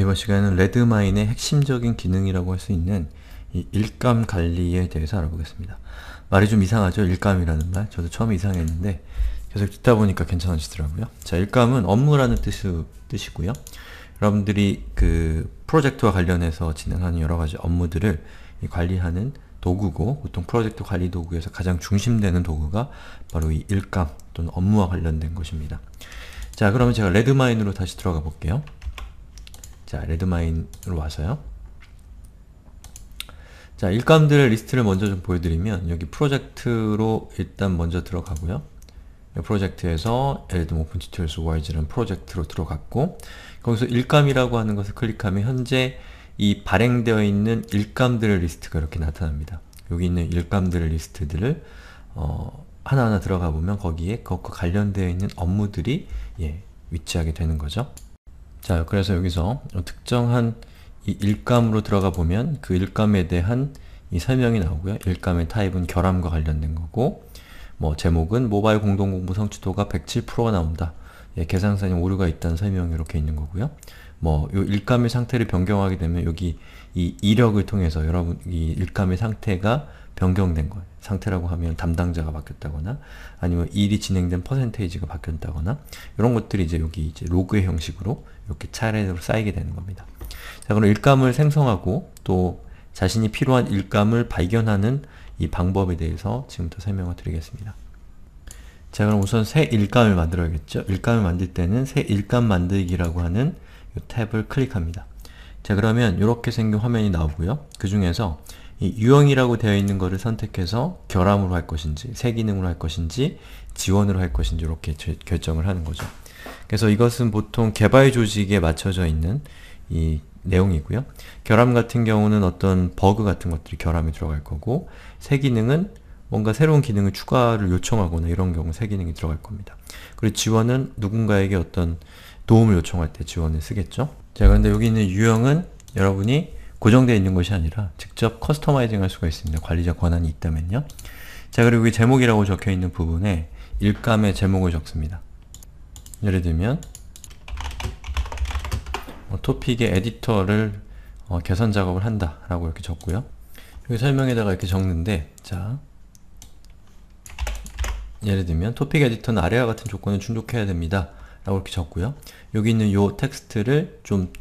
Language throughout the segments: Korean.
이번 시간은 레드마인의 핵심적인 기능이라고 할 수 있는 일감 관리에 대해서 알아보겠습니다. 말이 좀 이상하죠? 일감이라는 말. 저도 처음 이상했는데 계속 듣다 보니까 괜찮아지더라고요 자, 일감은 업무라는 뜻이, 뜻이고요. 여러분들이 그 프로젝트와 관련해서 진행하는 여러 가지 업무들을 관리하는 도구고 보통 프로젝트 관리 도구에서 가장 중심되는 도구가 바로 이 일감 또는 업무와 관련된 것입니다. 자 그러면 제가 레드마인으로 다시 들어가 볼게요. 자, 레드마인으로 와서요. 자, 일감들의 리스트를 먼저 좀 보여드리면 여기 프로젝트로 일단 먼저 들어가고요. 프로젝트에서 예를 들면 오픈튜토리얼스 ORG라는 프로젝트로 들어갔고 거기서 일감이라고 하는 것을 클릭하면 현재 이 발행되어 있는 일감들의 리스트가 이렇게 나타납니다. 여기 있는 일감들의 리스트들을 어, 하나하나 들어가 보면 거기에 그것과 관련되어 있는 업무들이 예, 위치하게 되는 거죠. 자, 그래서 여기서 특정한 이 일감으로 들어가 보면 그 일감에 대한 이 설명이 나오고요. 일감의 타입은 결함과 관련된 거고 뭐 제목은 모바일 공동공부 성취도가 107%가 나온다. 예, 계상상에 오류가 있다는 설명이 이렇게 있는 거고요. 뭐이 일감의 상태를 변경하게 되면 여기 이 이력을 통해서 여러분 이 일감의 상태가 변경된 거 상태라고 하면 담당자가 바뀌었다거나 아니면 일이 진행된 퍼센테이지가 바뀌었다거나 이런 것들이 이제 여기 이제 로그의 형식으로 이렇게 차례로 쌓이게 되는 겁니다. 자 그럼 일감을 생성하고 또 자신이 필요한 일감을 발견하는 이 방법에 대해서 지금부터 설명을 드리겠습니다. 자 그럼 우선 새 일감을 만들어야겠죠? 일감을 만들 때는 새 일감 만들기라고 하는 탭을 클릭합니다. 자 그러면 이렇게 생긴 화면이 나오고요. 그 중에서 유형이라고 되어 있는 것을 선택해서 결함으로 할 것인지, 새 기능으로 할 것인지, 지원으로 할 것인지 이렇게 결정을 하는 거죠. 그래서 이것은 보통 개발 조직에 맞춰져 있는 이 내용이고요. 결함 같은 경우는 어떤 버그 같은 것들이 결함이 들어갈 거고 새 기능은 뭔가 새로운 기능을 추가를 요청하거나 이런 경우 새 기능이 들어갈 겁니다. 그리고 지원은 누군가에게 어떤 도움을 요청할 때 지원을 쓰겠죠. 자, 그런데 여기 있는 유형은 여러분이 고정되어 있는 것이 아니라 직접 커스터마이징 할 수가 있습니다. 관리자 권한이 있다면요. 자 그리고 이 제목이라고 적혀있는 부분에 일감의 제목을 적습니다. 예를 들면 어, 토픽의 에디터를 어, 개선 작업을 한다 라고 이렇게 적고요. 여기 설명에다가 이렇게 적는데 자 예를 들면 토픽 에디터는 아래와 같은 조건을 충족해야 됩니다 라고 이렇게 적고요. 여기 있는 요 텍스트를 좀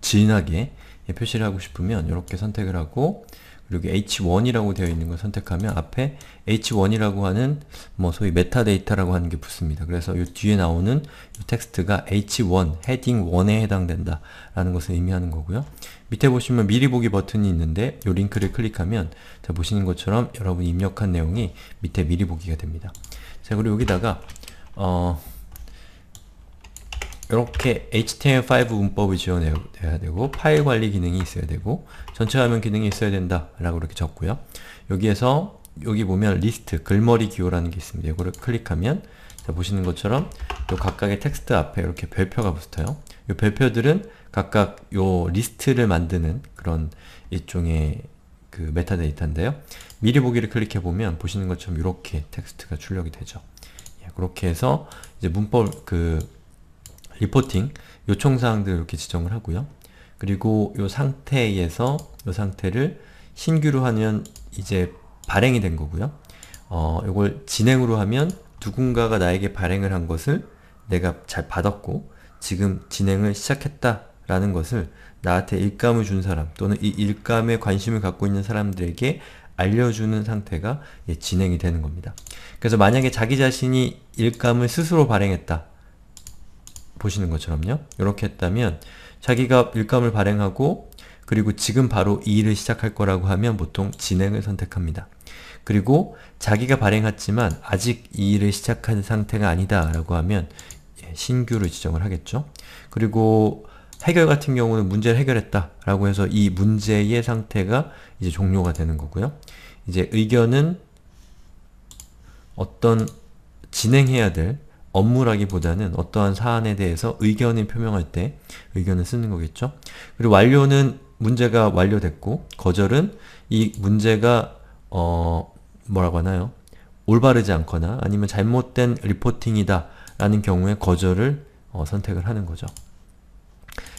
진하게 예, 표시를 하고 싶으면 이렇게 선택을 하고 그리고 h1이라고 되어 있는 걸 선택하면 앞에 h1이라고 하는 뭐 소위 메타데이터라고 하는 게 붙습니다. 그래서 이 뒤에 나오는 이 텍스트가 h1, 헤딩 1에 해당된다 라는 것을 의미하는 거고요. 밑에 보시면 미리 보기 버튼이 있는데 이 링크를 클릭하면 자 보시는 것처럼 여러분이 입력한 내용이 밑에 미리 보기가 됩니다. 자 그리고 여기다가 어 이렇게 HTML5 문법을 지원해야 되고 파일 관리 기능이 있어야 되고 전체 화면 기능이 있어야 된다 라고 이렇게 적고요. 여기에서 여기 보면 리스트, 글머리 기호라는 게 있습니다. 이거를 클릭하면 자, 보시는 것처럼 요 각각의 텍스트 앞에 이렇게 별표가 붙어요. 요 별표들은 각각 요 리스트를 만드는 그런 일종의 그 메타데이터인데요. 미리 보기를 클릭해보면 보시는 것처럼 이렇게 텍스트가 출력이 되죠. 예, 그렇게 해서 이제 문법 그 리포팅 요청사항들 이렇게 지정을 하고요. 그리고 이 상태에서 이 상태를 신규로 하면 이제 발행이 된 거고요. 어, 이걸 진행으로 하면 누군가가 나에게 발행을 한 것을 내가 잘 받았고 지금 진행을 시작했다 라는 것을 나한테 일감을 준 사람 또는 이 일감에 관심을 갖고 있는 사람들에게 알려주는 상태가 예, 진행이 되는 겁니다. 그래서 만약에 자기 자신이 일감을 스스로 발행했다 보시는 것처럼요. 이렇게 했다면 자기가 일감을 발행하고 그리고 지금 바로 이 일을 시작할 거라고 하면 보통 진행을 선택합니다. 그리고 자기가 발행했지만 아직 이 일을 시작한 상태가 아니다 라고 하면 예, 신규를 지정을 하겠죠. 그리고 해결 같은 경우는 문제를 해결했다 라고 해서 이 문제의 상태가 이제 종료가 되는 거고요. 이제 의견은 어떤 진행해야 될 업무라기보다는 어떠한 사안에 대해서 의견을 표명할 때 의견을 쓰는 거겠죠. 그리고 완료는 문제가 완료됐고 거절은 이 문제가 어 뭐라고 하나요? 올바르지 않거나 아니면 잘못된 리포팅이다 라는 경우에 거절을 어, 선택을 하는 거죠.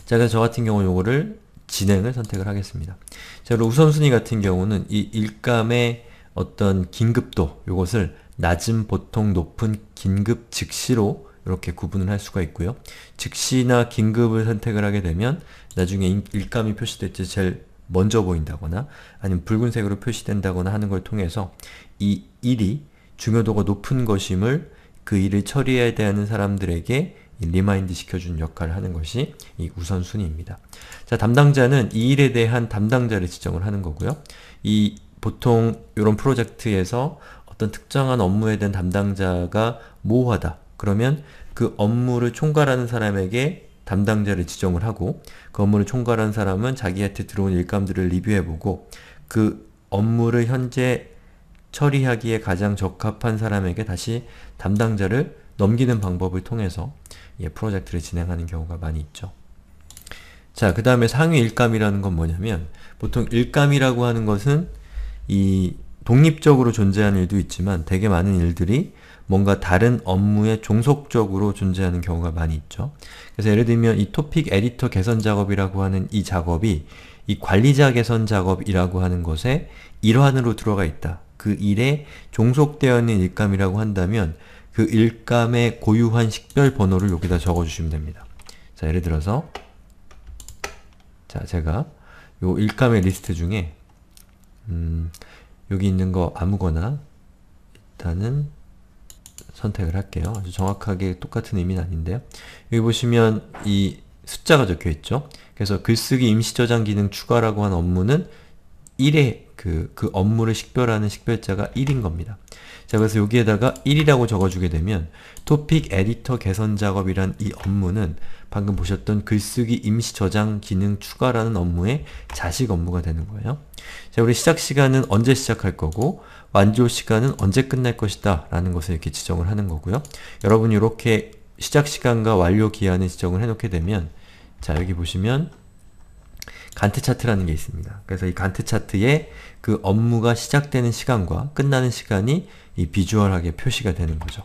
자, 그래서 저 같은 경우 요거를 진행을 선택을 하겠습니다. 자, 그리고 우선순위 같은 경우는 이 일감의 어떤 긴급도 요것을 낮은, 보통, 높은, 긴급, 즉시로 이렇게 구분을 할 수가 있고요. 즉시나 긴급을 선택을 하게 되면 나중에 일감이 표시될 때 제일 먼저 보인다거나 아니면 붉은색으로 표시된다거나 하는 걸 통해서 이 일이 중요도가 높은 것임을 그 일을 처리해야 되는 사람들에게 리마인드 시켜주는 역할을 하는 것이 이 우선순위입니다. 자, 담당자는 이 일에 대한 담당자를 지정을 하는 거고요. 이 보통 이런 프로젝트에서 어떤 특정한 업무에 대한 담당자가 모호하다. 그러면 그 업무를 총괄하는 사람에게 담당자를 지정을 하고 그 업무를 총괄한 사람은 자기한테 들어온 일감들을 리뷰해보고 그 업무를 현재 처리하기에 가장 적합한 사람에게 다시 담당자를 넘기는 방법을 통해서 예, 프로젝트를 진행하는 경우가 많이 있죠. 자, 그 다음에 상위 일감이라는 건 뭐냐면 보통 일감이라고 하는 것은 이 독립적으로 존재하는 일도 있지만 되게 많은 일들이 뭔가 다른 업무에 종속적으로 존재하는 경우가 많이 있죠. 그래서 예를 들면 이 토픽 에디터 개선 작업이라고 하는 이 작업이 이 관리자 개선 작업이라고 하는 것에 일환으로 들어가 있다. 그 일에 종속되어 있는 일감이라고 한다면 그 일감의 고유한 식별 번호를 여기다 적어주시면 됩니다. 자, 예를 들어서 자, 제가 요 일감의 리스트 중에 음, 여기 있는 거 아무거나 일단은 선택을 할게요. 아주 정확하게 똑같은 의미는 아닌데요. 여기 보시면 이 숫자가 적혀있죠? 그래서 글쓰기 임시 저장 기능 추가라고 한 업무는 1의 그, 그 업무를 식별하는 식별자가 1인 겁니다. 자 그래서 여기에다가 1이라고 적어주게 되면 토픽 에디터 개선 작업이란 이 업무는 방금 보셨던 글쓰기 임시 저장 기능 추가라는 업무의 자식 업무가 되는 거예요. 자 우리 시작 시간은 언제 시작할 거고 완료 시간은 언제 끝날 것이다 라는 것을 이렇게 지정을 하는 거고요. 여러분이 이렇게 시작 시간과 완료 기한을 지정을 해놓게 되면 자 여기 보시면 간트 차트라는 게 있습니다. 그래서 이 간트 차트에 그 업무가 시작되는 시간과 끝나는 시간이 이 비주얼하게 표시가 되는 거죠.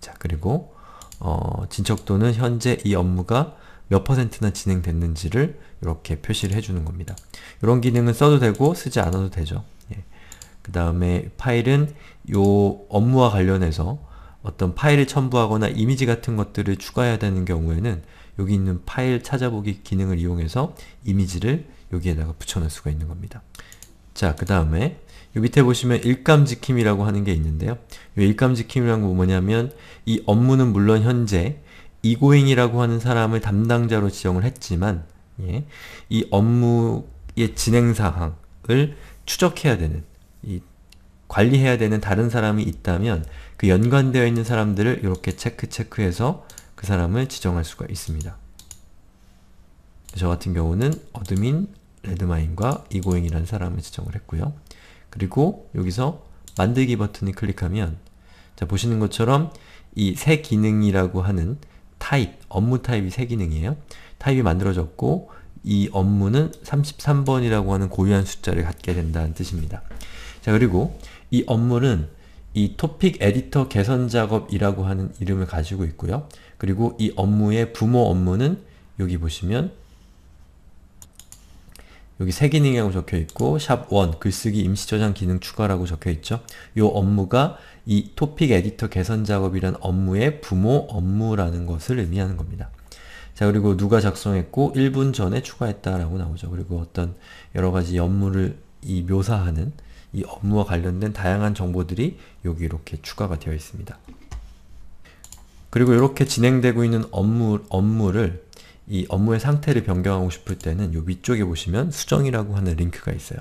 자, 그리고 어, 진척도는 현재 이 업무가 몇 퍼센트나 진행됐는지를 이렇게 표시를 해주는 겁니다. 이런 기능은 써도 되고 쓰지 않아도 되죠. 예. 그 다음에 파일은 이 업무와 관련해서 어떤 파일을 첨부하거나 이미지 같은 것들을 추가해야 되는 경우에는 여기 있는 파일 찾아보기 기능을 이용해서 이미지를 여기에다가 붙여넣을 수가 있는 겁니다. 자, 그 다음에 요 밑에 보시면 일감지킴이라고 하는 게 있는데요. 이 일감지킴이라는 건 뭐냐면 이 업무는 물론 현재 이고잉이라고 하는 사람을 담당자로 지정을 했지만 예, 이 업무의 진행사항을 추적해야 되는 이 관리해야 되는 다른 사람이 있다면 그 연관되어 있는 사람들을 이렇게 체크 체크해서 그 사람을 지정할 수가 있습니다. 저 같은 경우는 어드민, 레드마인과 이고잉이라는 사람을 지정을 했고요. 그리고 여기서 만들기 버튼을 클릭하면 자 보시는 것처럼 이 새 기능이라고 하는 타입, 업무 타입이 새 기능이에요. 타입이 만들어졌고 이 업무는 33번이라고 하는 고유한 숫자를 갖게 된다는 뜻입니다. 자 그리고 이 업무는 이 토픽 에디터 개선 작업이라고 하는 이름을 가지고 있고요. 그리고 이 업무의 부모 업무는 여기 보시면 여기 새 기능이라고 적혀있고 샵1 글쓰기 임시 저장 기능 추가라고 적혀있죠. 이 업무가 이 토픽 에디터 개선 작업이란 업무의 부모 업무라는 것을 의미하는 겁니다. 자 그리고 누가 작성했고 1분 전에 추가했다라고 나오죠. 그리고 어떤 여러가지 업무를 이 묘사하는 이 업무와 관련된 다양한 정보들이 여기 이렇게 추가가 되어 있습니다. 그리고 이렇게 진행되고 있는 업무, 업무를 이 업무의 상태를 변경하고 싶을 때는 이 위쪽에 보시면 수정이라고 하는 링크가 있어요.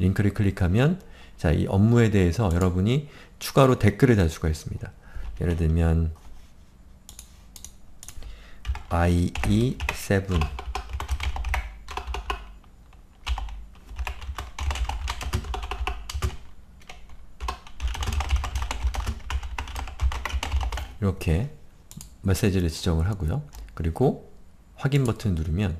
링크를 클릭하면 자, 이 업무에 대해서 여러분이 추가로 댓글을 달 수가 있습니다. 예를 들면 IE7 이렇게 메시지를 지정을 하고요. 그리고 확인 버튼 누르면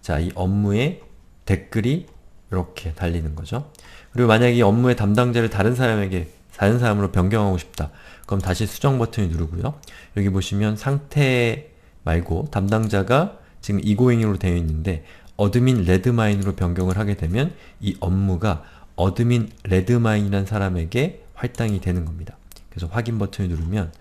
자, 이 업무에 댓글이 이렇게 달리는 거죠. 그리고 만약에 이 업무의 담당자를 다른 사람에게 다른 사람으로 변경하고 싶다. 그럼 다시 수정 버튼을 누르고요. 여기 보시면 상태 말고 담당자가 지금 이고잉으로 되어 있는데 어드민 레드마인으로 변경을 하게 되면 이 업무가 어드민 레드마인이라는 사람에게 할당이 되는 겁니다. 그래서 확인 버튼을 누르면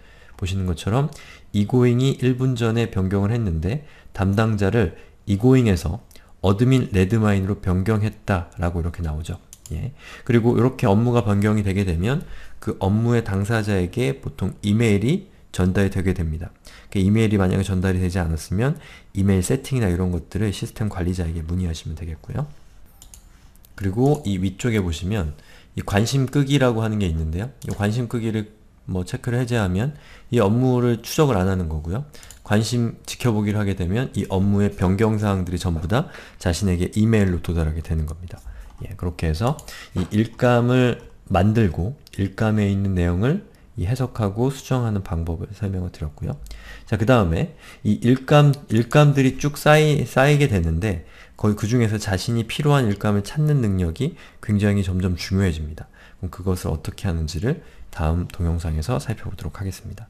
보시는 것처럼 이고잉이 1분 전에 변경을 했는데 담당자를 이고잉에서 어드민 레드마인으로 변경했다 라고 이렇게 나오죠. 예. 그리고 이렇게 업무가 변경이 되게 되면 그 업무의 당사자에게 보통 이메일이 전달이 되게 됩니다. 그 이메일이 만약에 전달이 되지 않았으면 이메일 세팅이나 이런 것들을 시스템 관리자에게 문의하시면 되겠고요. 그리고 이 위쪽에 보시면 이 관심 끄기라고 하는 게 있는데요. 이 관심 끄기를 뭐 체크를 해제하면 이 업무를 추적을 안 하는 거고요. 관심 지켜보기를 하게 되면 이 업무의 변경사항들이 전부 다 자신에게 이메일로 도달하게 되는 겁니다. 예, 그렇게 해서 이 일감을 만들고 일감에 있는 내용을 이 해석하고 수정하는 방법을 설명을 드렸고요. 자, 그 다음에 이 일감, 일감들이 쭉 쌓이, 쌓이게 되는데 거의 그 중에서 자신이 필요한 일감을 찾는 능력이 굉장히 점점 중요해집니다. 그럼 그것을 어떻게 하는지를 다음 동영상에서 살펴보도록 하겠습니다.